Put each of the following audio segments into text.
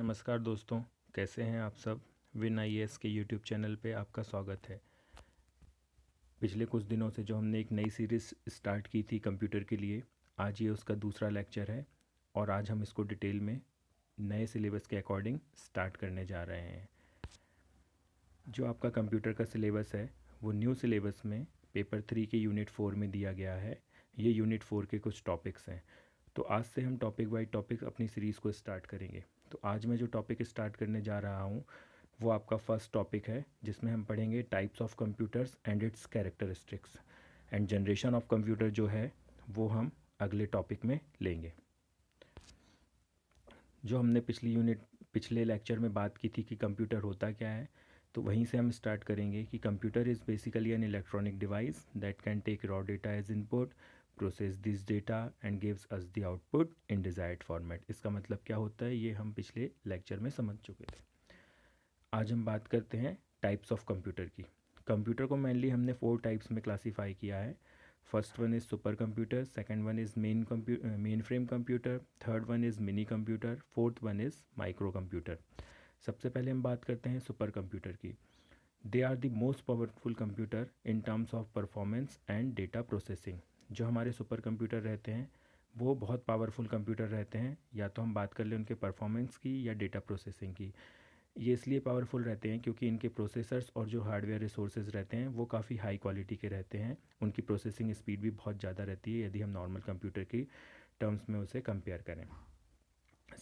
नमस्कार दोस्तों कैसे हैं आप सब विन आई के यूट्यूब चैनल पे आपका स्वागत है पिछले कुछ दिनों से जो हमने एक नई सीरीज़ स्टार्ट की थी कंप्यूटर के लिए आज ये उसका दूसरा लेक्चर है और आज हम इसको डिटेल में नए सिलेबस के अकॉर्डिंग स्टार्ट करने जा रहे हैं जो आपका कंप्यूटर का सिलेबस है वो न्यू सिलेबस में पेपर थ्री के यूनिट फोर में दिया गया है ये यूनिट फोर के कुछ टॉपिक्स हैं तो आज से हम टॉपिक बाई टॉपिक अपनी सीरीज़ को स्टार्ट करेंगे तो आज मैं जो टॉपिक स्टार्ट करने जा रहा हूँ वो आपका फर्स्ट टॉपिक है जिसमें हम पढ़ेंगे types of computers and its characteristics and generation of computer जो है वो हम अगले टॉपिक में लेंगे जो हमने पिछली यूनिट पिछले लेक्चर में बात की थी कि कंप्यूटर होता क्या है तो वहीं से हम स्टार्ट करेंगे कि computer is basically an electronic device that can take raw data as input process this data and gives us the output in desired format इसका मतलब क्या होता है ये हम पिछले लेक्चर में समझ चुके थे आज हम बात करते हैं टाइप्स ऑफ कंप्यूटर की कंप्यूटर को मेनली हमने फोर टाइप्स में क्लासीफाई किया है first one is supercomputer second one is main mainframe computer third one is minicomputer fourth one is microcomputer सबसे पहले हम बात करते हैं सुपर कंप्यूटर की they are the most powerful computer in terms of performance and data processing जो हमारे super computer रहते हैं वो बहुत पावरफुल कंप्यूटर रहते हैं या तो हम बात कर लें उनके परफॉर्मेंस की या डेटा प्रोसेसिंग की ये इसलिए पावरफुल रहते हैं क्योंकि इनके प्रोसेसर्स और जो हार्डवेयर रिसोर्सेज रहते हैं वो काफ़ी हाई क्वालिटी के रहते हैं उनकी प्रोसेसिंग स्पीड भी बहुत ज़्यादा रहती है यदि हम नॉर्मल कंप्यूटर की टर्म्स में उसे कंपेयर करें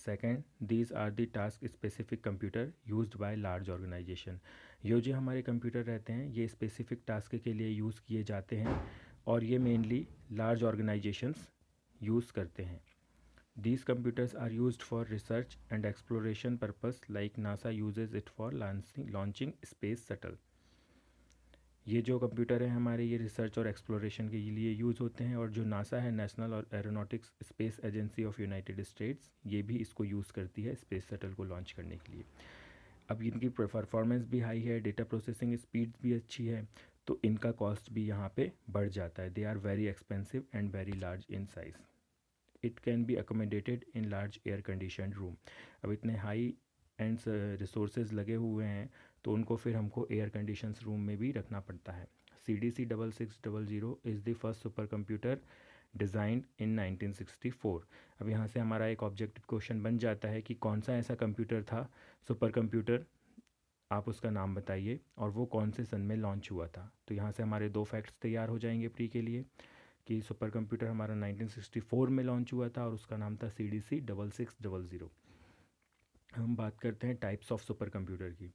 second these are the task specific computer use by large organisation ये जो हमारे कंप्यूटर रहते हैं ये स्पेसिफिक टास्क के लिए यूज़ किए जाते हैं और ये मेनली लार्ज ऑर्गेनाइजेशंस यूज़ करते हैं these computers are use for research and exploration purpose like NASA uses it for launching launching space shuttle ये जो कंप्यूटर हैं हमारे ये रिसर्च और एक्सप्लोरेशन के लिए यूज़ होते हैं और जो नासा है नेशनल और aeronautics space agency of United States ये भी इसको यूज़ करती है स्पेस सटल को लॉन्च करने के लिए अब इनकी परफॉर्मेंस भी हाई है डेटा प्रोसेसिंग स्पीड भी अच्छी है तो इनका कॉस्ट भी यहाँ पे बढ़ जाता है they are very expensive and very large in size it can be accommodated in large air condition room अब इतने हाई एंड रिसोर्सेज लगे हुए हैं तो उनको फिर हमको एयर कंडीशन रूम में भी रखना पड़ता है C D C double six double zero is the first supercomputer designed in nineteen sixty four अब यहाँ से हमारा एक ऑब्जेक्टिव क्वेश्चन बन जाता है कि कौन सा ऐसा कंप्यूटर था सुपर कंप्यूटर आप उसका नाम बताइए और वो कौन से सन में लॉन्च हुआ था तो यहाँ से हमारे दो फैक्ट्स तैयार हो जाएंगे प्री के लिए कि सुपर कंप्यूटर हमारा 1964 में लॉन्च हुआ था और उसका नाम था C D C double six double zero हम बात करते हैं टाइप्स ऑफ सुपर कंप्यूटर की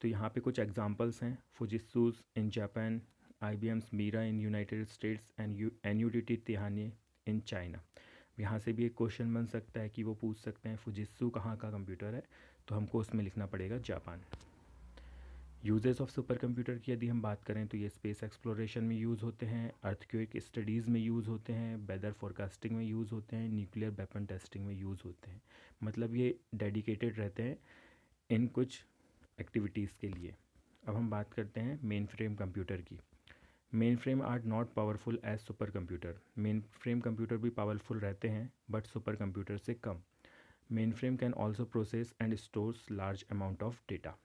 तो यहाँ पे कुछ एग्जांपल्स हैं Fujitsu's in Japan I B M's Mira in United States and U N U D T Tianhe in China यहाँ से भी एक क्वेश्चन बन सकता है कि वो पूछ सकते हैं फुजिस्सू कहाँ का कंप्यूटर है तो हमको उसमें लिखना पड़ेगा Japan uses of supercomputer की यदि हम बात करें तो ये स्पेस एक्सप्लोरेशन में यूज़ होते हैं अर्थक्वेक स्टडीज़ में यूज़ होते हैं वेदर फोरकास्टिंग में यूज़ होते हैं न्यूक्लियर वेपन टेस्टिंग में यूज़ होते हैं मतलब ये डेडिकेटेड रहते हैं इन कुछ एक्टिविटीज़ के लिए अब हम बात करते हैं मेन फ्रेम कंप्यूटर की mainframe are not powerful as supercomputer mainframe computer भी पावरफुल रहते हैं बट सुपर कंप्यूटर से कम mainframe can also process and stores large amount of data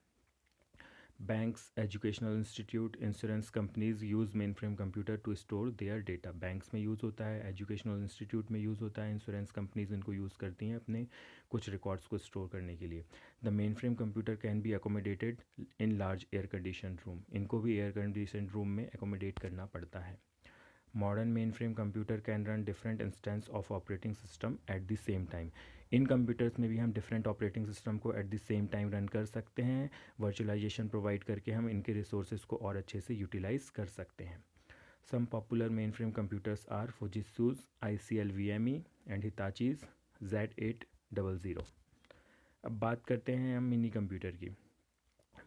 banks educational institute insurance companies use mainframe computer to store their data banks में use होता है educational institute में use होता है insurance companies इनको use करती हैं अपने कुछ रिकॉर्ड्स को स्टोर करने के लिए the mainframe computer can be accommodated in large air condition room इनको भी एयर कंडीशन रूम में एकोमोडेट करना पड़ता है modern mainframe computer can run different instance of operating system at the same time in computers में भी हम different operating system को at the same time run कर सकते हैं वर्चुअलाइजेशन प्रोवाइड करके हम इनके रिसोर्सेज को और अच्छे से यूटिलाइज कर सकते हैं some popular mainframe computers are Fujitsu's I C L V M E and Hitachi's Z eight double zero अब बात करते हैं हम मिनी कंप्यूटर की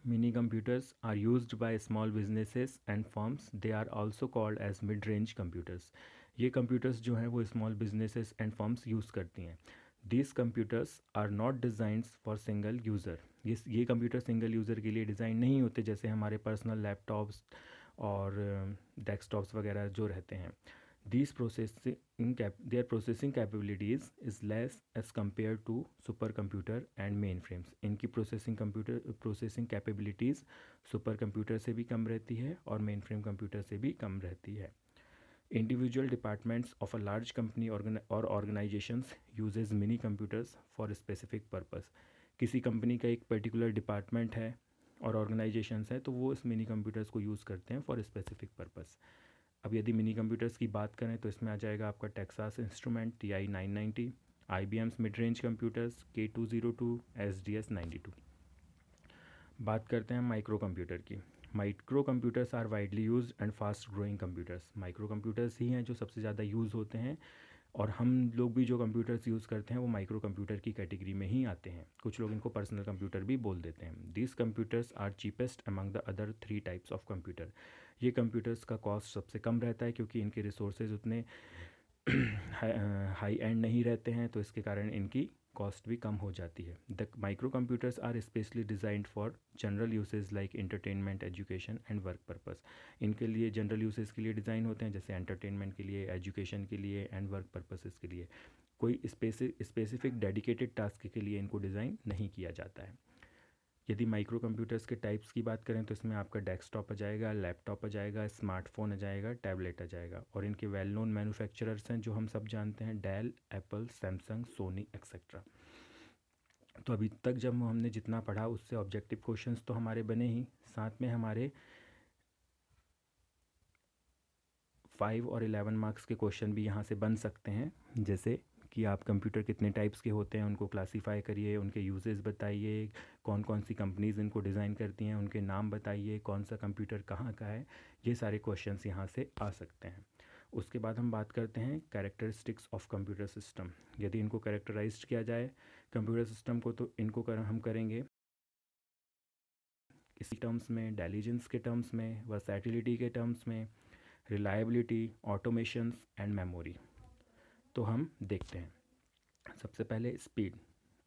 minicomputers are use by small businesses and firms they are also called as mid range computers ये computers जो हैं वो small businesses and firms use करती हैं these computers are not design for single user ये ये computer single user के लिए डिज़ाइन नहीं होते जैसे हमारे पर्सनल लैपटॉप्स और डेस्कटॉप्स um, वगैरह जो रहते हैं these processing their processing capabilities is less as compare to supercomputer and mainframes इनकी processing computer processing capabilities supercomputer से भी कम रहती है और मेन फ्रेम कंप्यूटर से भी कम रहती है Individual departments of a large company or organizations uses mini computers for specific purpose. किसी कंपनी का एक पर्टिकुलर डिपार्टमेंट है और ऑर्गेनाइजेशंस हैं तो वो इस मिनी कंप्यूटर्स को यूज़ करते हैं फॉर स्पेसिफिक पर्पस अब यदि मिनी कंप्यूटर्स की बात करें तो इसमें आ जाएगा आपका Texas instrument T I nine ninety I B M's mid range computers K two zero two S D S ninety two बात करते हैं माइक्रो कंप्यूटर की microcomputers are widely use and fast growing computers microcomputers ही हैं जो सबसे ज़्यादा use होते हैं और हम लोग भी जो कंप्यूटर्स यूज़ करते हैं वो माइक्रो कंप्यूटर की कैटेगरी में ही आते हैं कुछ लोग इनको पर्सनल कंप्यूटर भी बोल देते हैं these computers are cheapest among the other three types of computer ये कंप्यूटर्स का कॉस्ट सबसे कम रहता है क्योंकि इनके रिसोर्सेज उतने हाई एंड uh, नहीं रहते हैं तो इसके कारण इनकी कॉस्ट भी कम हो जाती है the microcomputers are specially designed for general usage like entertainment education and work purpose इनके लिए जनरल यूसेज के लिए डिज़ाइन होते हैं जैसे एंटरटेनमेंट के लिए एजुकेशन के लिए एंड वर्क पर्पसेस के लिए कोई स्पेसिफिक डेडिकेटेड टास्क के लिए इनको डिज़ाइन नहीं किया जाता है यदि माइक्रो कंप्यूटर्स के टाइप्स की बात करें तो इसमें आपका डेस्कटॉप आ जाएगा लैपटॉप आ जाएगा स्मार्टफोन आ जाएगा टैबलेट आ जाएगा और इनके वेल नोन मैन्युफैक्चरर्स हैं जो हम सब जानते हैं Dell Apple Samsung Sony etcetera तो अभी तक जब हमने जितना पढ़ा उससे ऑब्जेक्टिव क्वेश्चन तो हमारे बने ही साथ में हमारे फाइव और एलेवन मार्क्स के क्वेश्चन भी यहाँ से बन सकते हैं जैसे कि आप कंप्यूटर कितने टाइप्स के होते हैं उनको क्लासीफाई करिए उनके यूजेस बताइए कौन कौन सी कंपनीज़ इनको डिज़ाइन करती हैं उनके नाम बताइए कौन सा कंप्यूटर कहाँ का है ये सारे क्वेश्चन यहाँ से आ सकते हैं उसके बाद हम बात करते हैं कैरेक्टरिस्टिक्स ऑफ कंप्यूटर सिस्टम यदि इनको करेक्टराइज किया जाए कंप्यूटर सिस्टम को तो इनको कर हम करेंगे इसी टर्म्स में डेलीजेंस के टर्म्स में सैटिलिटी के टर्म्स में रिलायबिलिटी ऑटोमेशंस एंड मेमोरी तो हम देखते हैं सबसे पहले speed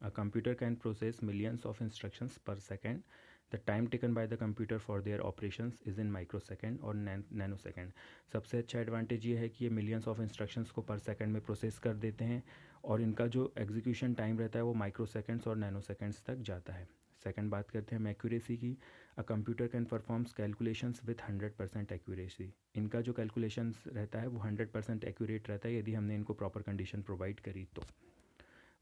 a computer can process millions of instructions per second the time taken by the computer for their operation is in microsecond और नैनो सेकेंड सबसे अच्छा एडवांटेज ये है कि ये मिलियंस ऑफ इंस्ट्रक्शंस को पर सेकेंड में प्रोसेस कर देते हैं और इनका जो एग्जीक्यूशन टाइम रहता है वो माइक्रो सेकेंड्स और नैनो सेकेंड्स तक जाता है सेकंड बात करते हैं हम एक्यूरेसी की a computer can performs calculations with hundred percent accuracy इनका जो कैलकुलेशंस रहता है वो हंड्रेड परसेंट एक्यूरेट रहता है यदि हमने इनको प्रॉपर कंडीशन प्रोवाइड करी तो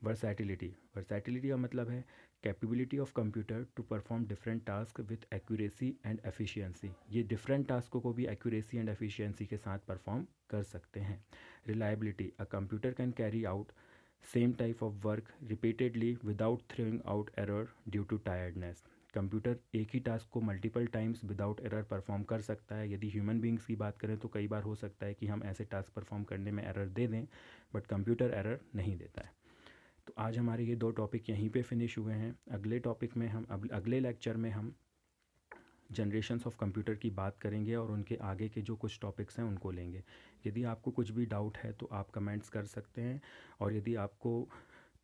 वर्सैटिलिटी वर्सैटिलिटी का मतलब है capability of computer to perform different task with accuracy and efficiency ये डिफरेंट टास्कों को भी एक्यूरेसी एंड एफिशिएंसी के साथ परफॉर्म कर सकते हैं reliability a computer can carry out same type of work repeatedly without throwing out error due to tiredness computer एक ही टास्क को multiple times without error perform कर सकता है यदि ह्यूमन बींग्स की बात करें तो कई बार हो सकता है कि हम ऐसे टास्क परफॉर्म करने में एरर दे दें बट कंप्यूटर एरर नहीं देता है तो आज हमारे ये दो टॉपिक यहीं पे फिनिश हुए हैं अगले टॉपिक में हम अगले लेक्चर में हम जनरेशन्स ऑफ कंप्यूटर की बात करेंगे और उनके आगे के जो कुछ टॉपिक्स हैं उनको लेंगे यदि आपको कुछ भी डाउट है तो आप कमेंट्स कर सकते हैं और यदि आपको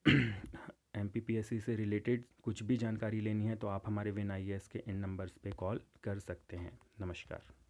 एम से रिलेटेड कुछ भी जानकारी लेनी है तो आप हमारे विन आई के इन नंबर्स पे कॉल कर सकते हैं नमस्कार